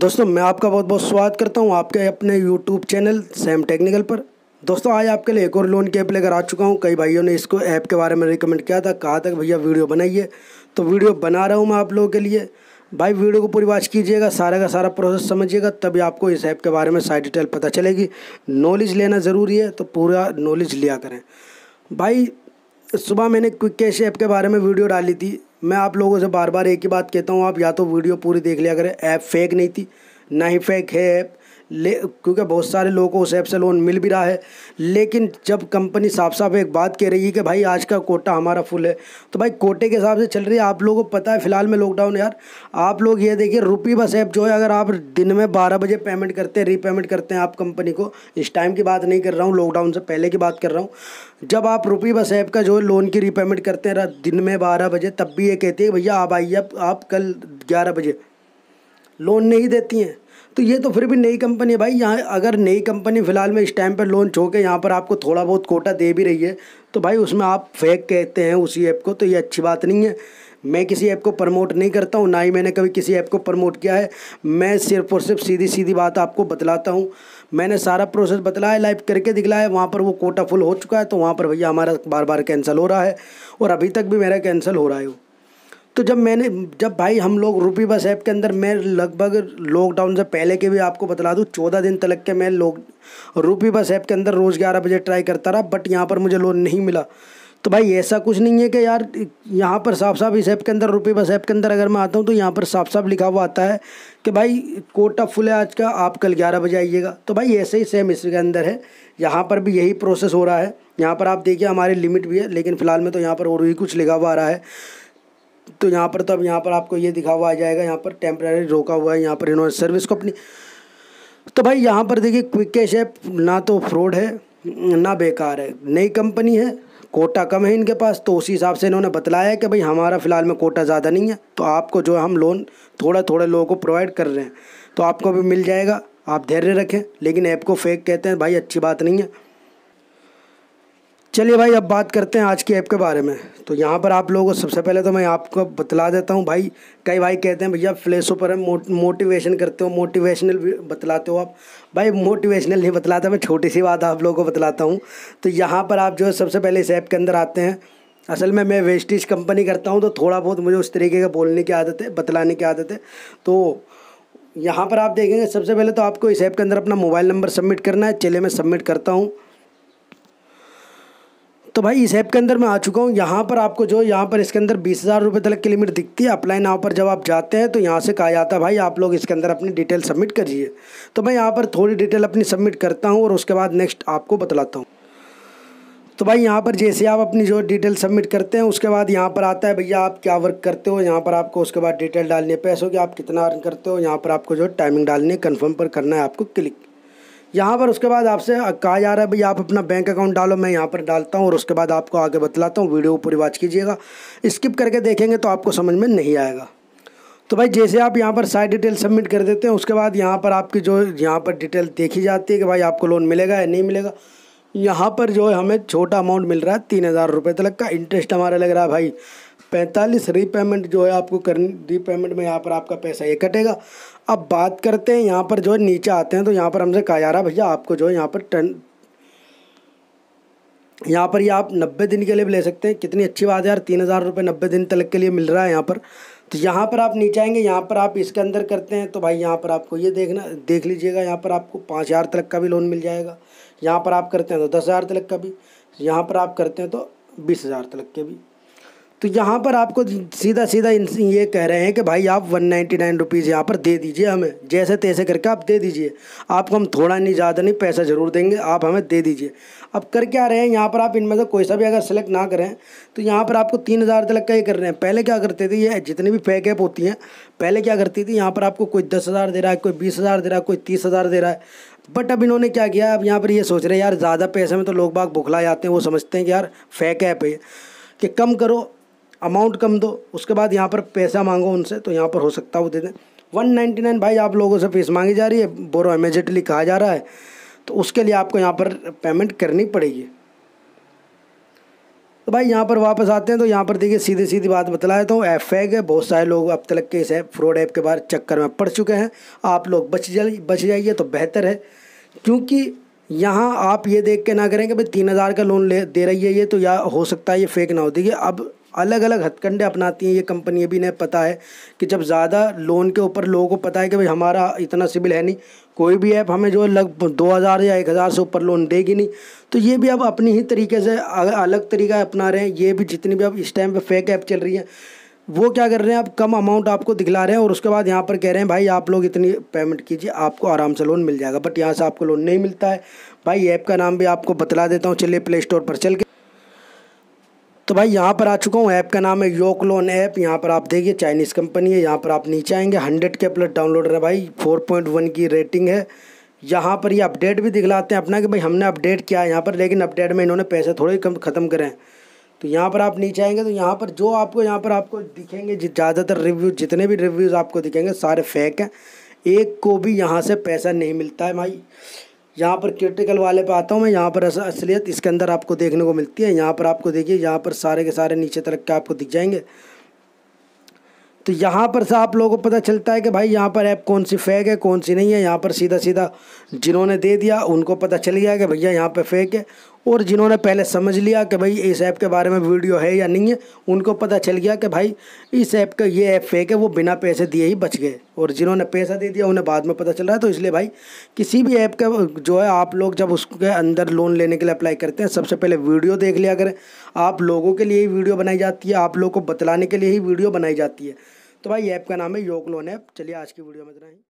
दोस्तों मैं आपका बहुत बहुत स्वागत करता हूँ आपके अपने यूट्यूब चैनल सैम टेक्निकल पर दोस्तों आज आपके लिए एक और लोन की ऐप लेकर आ चुका हूँ कई भाइयों ने इसको ऐप के बारे में रिकमेंड किया था कहा था भैया वीडियो बनाइए तो वीडियो बना रहा हूँ मैं आप लोगों के लिए भाई वीडियो को पूरी वॉच कीजिएगा सारा का सारा प्रोसेस समझिएगा तभी आपको इस ऐप के बारे में सारी डिटेल पता चलेगी नॉलेज लेना ज़रूरी है तो पूरा नॉलेज लिया करें भाई सुबह मैंने क्विक कैश ऐप के बारे में वीडियो डाली थी मैं आप लोगों से बार बार एक ही बात कहता हूँ आप या तो वीडियो पूरी देख लिया करें ऐप फेक नहीं थी ना ही फेक है ऐप ले क्योंकि बहुत सारे लोगों को उस ऐप से लोन मिल भी रहा है लेकिन जब कंपनी साफ साफ एक बात कह रही है कि भाई आज का कोटा हमारा फुल है तो भाई कोटे के हिसाब से चल रही है आप लोगों को पता है फ़िलहाल में लॉकडाउन यार आप लोग ये देखिए रुपी बस ऐप जो है अगर आप दिन में बारह बजे पेमेंट करते हैं रीपेमेंट करते हैं आप कंपनी को इस टाइम की बात नहीं कर रहा हूँ लॉकडाउन से पहले की बात कर रहा हूँ जब आप रुपी बस ऐप का जो है लोन की रीपेमेंट करते हैं दिन में बारह बजे तब भी ये कहती है भैया आप आइए आप कल ग्यारह बजे लोन नहीं देती हैं तो ये तो फिर भी नई कंपनी है भाई यहाँ अगर नई कंपनी फ़िलहाल में इस टाइम पर लॉन्च होकर यहाँ पर आपको थोड़ा बहुत कोटा दे भी रही है तो भाई उसमें आप फेक कहते हैं उसी ऐप को तो ये अच्छी बात नहीं है मैं किसी ऐप को प्रमोट नहीं करता हूँ ना ही मैंने कभी किसी ऐप को प्रमोट किया है मैं सिर्फ और सिर्फ सीधी सीधी बात आपको बतलाता हूँ मैंने सारा प्रोसेस बतलाया लाइव करके दिखलाया वहाँ पर वो कोटा फुल हो चुका है तो वहाँ पर भैया हमारा बार बार कैंसिल हो रहा है और अभी तक भी मेरा कैंसिल हो रहा है तो जब मैंने जब भाई हम लोग रूपी बस ऐप के अंदर मैं लगभग लॉकडाउन से पहले के भी आपको बता दूँ चौदह दिन तक के मैं लोग रूपी बस ऐप के अंदर रोज़ ग्यारह बजे ट्राई करता रहा बट यहाँ पर मुझे लोन नहीं मिला तो भाई ऐसा कुछ नहीं है कि यार यहाँ पर साफ साफ इस ऐप के अंदर रुपये बस ऐप के अंदर अगर मैं आता हूँ तो यहाँ पर साफ साफ लिखा हुआ आता है कि भाई कोटा फुल है आज का आप कल ग्यारह बजे आइएगा तो भाई ऐसे ही सेम इसके अंदर है यहाँ पर भी यही प्रोसेस हो रहा है यहाँ पर आप देखिए हमारी लिमिट भी है लेकिन फ़िलहाल में तो यहाँ पर और भी कुछ लिखा हुआ आ रहा है तो यहाँ पर तो अब यहाँ पर आपको ये दिखा हुआ आ जाएगा यहाँ पर टेम्प्रेरी रोका हुआ है यहाँ पर इन्होंने सर्विस को अपनी तो भाई यहाँ पर देखिए क्विक कैश है ना तो फ्रॉड है ना बेकार है नई कंपनी है कोटा कम है इनके पास तो उसी हिसाब से इन्होंने बतलाया है कि भाई हमारा फ़िलहाल में कोटा ज़्यादा नहीं है तो आपको जो हम लोन थोड़ा थोड़ा लोगों को प्रोवाइड कर रहे हैं तो आपको भी मिल जाएगा आप धैर्य रखें लेकिन ऐप को फेक कहते हैं भाई अच्छी बात नहीं है चलिए भाई अब बात करते हैं आज की ऐप के बारे में तो यहाँ पर आप लोगों को सबसे पहले तो मैं आपको बतला देता हूँ भाई कई भाई कहते हैं भैया फ्लेशो पर हम मो, मोटिवेशन करते हो मोटिवेशनल बतलाते हो आप भाई मोटिवेशनल नहीं बतलाता मैं छोटी सी बात आप लोगों को बतलाता हूँ तो यहाँ पर आप जो है सबसे पहले इस ऐप के अंदर आते हैं असल में मैं वेस्टेज कंपनी करता हूँ तो थोड़ा बहुत मुझे उस तरीके का बोलने की आदत है बतलाने की आदत है तो यहाँ पर आप देखेंगे सबसे पहले तो आपको इस ऐप के अंदर अपना मोबाइल नंबर सबमिट करना है चले मैं सबमिट करता हूँ तो भाई इस ऐप के अंदर मैं आ चुका हूँ यहाँ पर आपको जो यहाँ पर इसके अंदर बीस हज़ार रुपये तक की लिमिट दिखती है अप्लाई नाव पर जब आप जाते हैं तो यहाँ से कहा जाता है भाई आप लोग इसके अंदर अपनी डिटेल सबमिट करिए तो मैं यहाँ पर थोड़ी डिटेल अपनी सबमिट करता हूँ और उसके बाद नेक्स्ट आपको बतलाता हूँ तो भाई यहाँ पर जैसे आप अपनी जो डिटेल सबमिट करते हैं उसके बाद यहाँ पर आता है भैया आप क्या वर्क करते हो यहाँ पर आपको उसके बाद डिटेल डालनी है पैसों की आप कितना अर्न करते हो यहाँ पर आपको जो टाइमिंग डालनी है कन्फर्म पर करना है आपको क्लिक यहाँ पर उसके बाद आपसे कहा जा रहा है भाई आप अपना बैंक अकाउंट डालो मैं यहाँ पर डालता हूँ और उसके बाद आपको आगे बतलाता हूँ वीडियो पूरी वॉच कीजिएगा स्किप करके देखेंगे तो आपको समझ में नहीं आएगा तो भाई जैसे आप यहाँ पर सारी डिटेल सबमिट कर देते हैं उसके बाद यहाँ पर आपकी जो यहाँ पर डिटेल देखी जाती है कि भाई आपको लोन मिलेगा या नहीं मिलेगा यहाँ पर जो है हमें छोटा अमाउंट मिल रहा है तीन हज़ार रुपये तक का इंटरेस्ट हमारा लग रहा है भाई पैंतालीस रीपेमेंट जो है आपको करनी रीपेमेंट में यहाँ पर आपका पैसा ये कटेगा अब बात करते हैं यहाँ पर जो है नीचे आते हैं तो यहाँ पर हमसे कहा जा रहा है भैया आपको जो है यहाँ पर टन यहाँ पर ये आप नब्बे दिन के लिए भी ले सकते हैं कितनी अच्छी बात है यार तीन हज़ार रुपये नब्बे दिन तक के लिए मिल रहा है यहाँ पर तो यहाँ पर आप नीचे आएंगे यहाँ पर आप इसके अंदर करते हैं तो भाई यहाँ पर आपको ये देखना देख लीजिएगा यहाँ पर आपको पाँच हज़ार तक का भी लोन मिल जाएगा यहाँ पर आप करते हैं तो दस हज़ार तक का भी यहाँ पर आप करते हैं तो बीस हज़ार तक के भी तो यहाँ पर आपको सीधा सीधा ये कह रहे हैं कि भाई आप वन नाइन्टी नाइन रुपीज़ यहाँ पर दे दीजिए हमें जैसे तैसे करके आप दे दीजिए आपको हम थोड़ा नहीं ज़्यादा नहीं पैसा ज़रूर देंगे आप हमें दे दीजिए अब कर क्या रहे हैं यहाँ पर आप इनमें से कोई सा भी अगर सेलेक्ट ना करें तो यहाँ पर आपको तीन हज़ार तक का ही कर रहे हैं पहले क्या करते थे ये जितनी भी पैक ऐप होती हैं पहले क्या करती थी यहाँ पर आपको कोई दस हज़ार दे रहा है कोई बीस हज़ार दे रहा है कोई तीस हज़ार दे रहा है बट अब इन्होंने क्या किया अब यहाँ पर ये सोच रहे हैं यार ज़्यादा पैसे में तो लोग बाग बुखला जाते हैं वो समझते हैं कि यार फेक ऐप है कि कम करो अमाउंट कम दो उसके बाद यहाँ पर पैसा मांगो उनसे तो यहाँ पर हो सकता है वो दे दें वन नाइन्टी नाइन भाई आप लोगों से फीस मांगी जा रही है बोरो इमेजिएटली कहा जा रहा है तो उसके लिए आपको यहाँ पर पेमेंट करनी पड़ेगी तो भाई यहाँ पर वापस आते हैं तो यहाँ पर देखिए सीधी सीधी बात बतला देता हूँ एग है बहुत सारे लोग अब तक के इस ऐप फ्रॉड ऐप के बारे चक्कर में पड़ चुके हैं आप लोग बच जाए बच जाइए तो बेहतर है क्योंकि यहाँ आप ये देख के ना करें कि भाई तीन हज़ार का लोन ले दे रही है ये तो या हो सकता है ये फेक ना हो देखिए अब अलग अलग हथकंडे अपनाती हैं ये कंपनी भी इन्हें पता है कि जब ज़्यादा लोन के ऊपर लोगों को पता है कि भाई हमारा इतना सिविल है नहीं कोई भी ऐप हमें जो लग दो हज़ार या एक हज़ार से ऊपर लोन देगी नहीं तो ये भी अब अपनी ही तरीके से अलग तरीका अपना रहे हैं ये भी जितनी भी अब इस टाइम पर फेक ऐप चल रही है वो क्या कर रहे हैं आप कम अमाउंट आपको दिखला रहे हैं और उसके बाद यहाँ पर कह रहे हैं भाई आप लोग इतनी पेमेंट कीजिए आपको आराम से लोन मिल जाएगा बट यहाँ से आपको लोन नहीं मिलता है भाई ऐप का नाम भी आपको बतला देता हूँ चलिए प्ले स्टोर पर चल के तो भाई यहाँ पर आ चुका हूँ ऐप का नाम है योक लोन ऐप यहाँ पर आप देखिए चाइनीज़ कंपनी है यहाँ पर आप नीचे आएंगे हंड्रेड के प्लस डाउनलोड है भाई फोर पॉइंट वन की रेटिंग है यहाँ पर ये अपडेट भी दिखलाते हैं अपना कि भाई हमने अपडेट किया है यहाँ पर लेकिन अपडेट में इन्होंने पैसे थोड़े कम ख़त्म करें तो यहाँ पर आप नीचे आएंगे तो यहाँ पर जो आपको यहाँ पर आपको दिखेंगे ज़्यादातर रिव्यू जितने भी रिव्यूज़ आपको दिखेंगे सारे फेक हैं एक को भी यहाँ से पैसा नहीं मिलता है भाई यहाँ पर क्रिटिकल वाले पे आता हूँ मैं यहाँ पर असलियत इसके अंदर आपको देखने को मिलती है यहाँ पर आपको देखिए यहाँ पर सारे के सारे नीचे तरक के आपको दिख जाएंगे तो यहाँ पर से आप लोगों को पता चलता है कि भाई यहाँ पर ऐप कौन सी फेक है कौन सी नहीं है यहाँ पर सीधा सीधा जिन्होंने दे दिया उनको पता चल गया कि भैया यहाँ पर फेक है और जिन्होंने पहले समझ लिया कि भाई इस ऐप के बारे में वीडियो है या नहीं है उनको पता चल गया कि भाई इस ऐप का ये ऐप फेक है वो बिना पैसे दिए ही बच गए और जिन्होंने पैसा दे दिया उन्हें बाद में पता चल रहा है तो इसलिए भाई किसी भी ऐप का जो है आप लोग जब उसके अंदर लोन लेने के लिए अप्लाई करते हैं सबसे पहले वीडियो देख लिया करें आप लोगों के लिए ही वीडियो बनाई जाती है आप लोगों को बतलाने के लिए ही वीडियो बनाई जाती है तो भाई ऐप का नाम है योग लोन ऐप चलिए आज की वीडियो में इतना ही